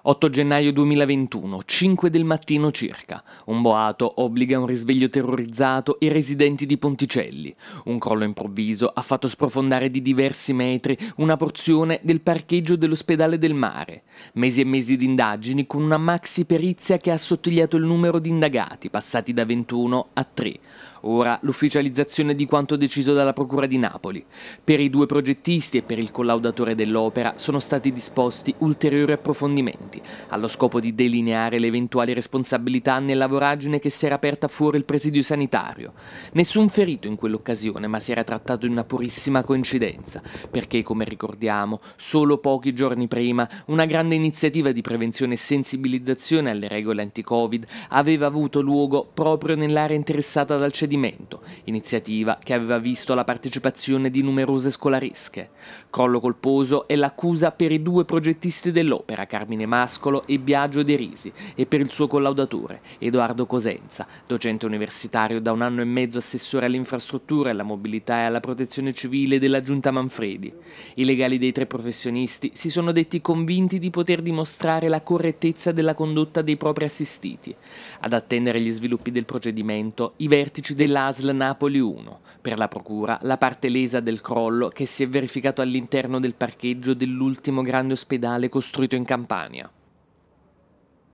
8 gennaio 2021, 5 del mattino circa. Un boato obbliga a un risveglio terrorizzato i residenti di Ponticelli. Un crollo improvviso ha fatto sprofondare di diversi metri una porzione del parcheggio dell'ospedale del mare. Mesi e mesi di indagini con una maxi perizia che ha assottigliato il numero di indagati, passati da 21 a 3. Ora l'ufficializzazione di quanto deciso dalla Procura di Napoli. Per i due progettisti e per il collaudatore dell'opera sono stati disposti ulteriori approfondimenti indagati, allo scopo di delineare le eventuali responsabilità nella voragine che si era aperta fuori il presidio sanitario. Nessun ferito in quell'occasione, ma si era trattato di una purissima coincidenza, perché, come ricordiamo, solo pochi giorni prima una grande iniziativa di prevenzione e sensibilizzazione alle regole anti-Covid aveva avuto luogo proprio nell'area interessata dal cedimento, iniziativa che aveva visto la partecipazione di numerose scolaresche. Crollo colposo è l'accusa per i due progettisti dell'opera, Carmine Mara Damascolo e Biagio De Risi e per il suo collaudatore, Edoardo Cosenza, docente universitario da un anno e mezzo assessore alle infrastrutture, alla mobilità e alla protezione civile della giunta Manfredi. I legali dei tre professionisti si sono detti convinti di poter dimostrare la correttezza della condotta dei propri assistiti. Ad attendere gli sviluppi del procedimento, i vertici dell'ASL Napoli 1, per la procura la parte lesa del crollo che si è verificato all'interno del parcheggio dell'ultimo grande ospedale costruito in Campania.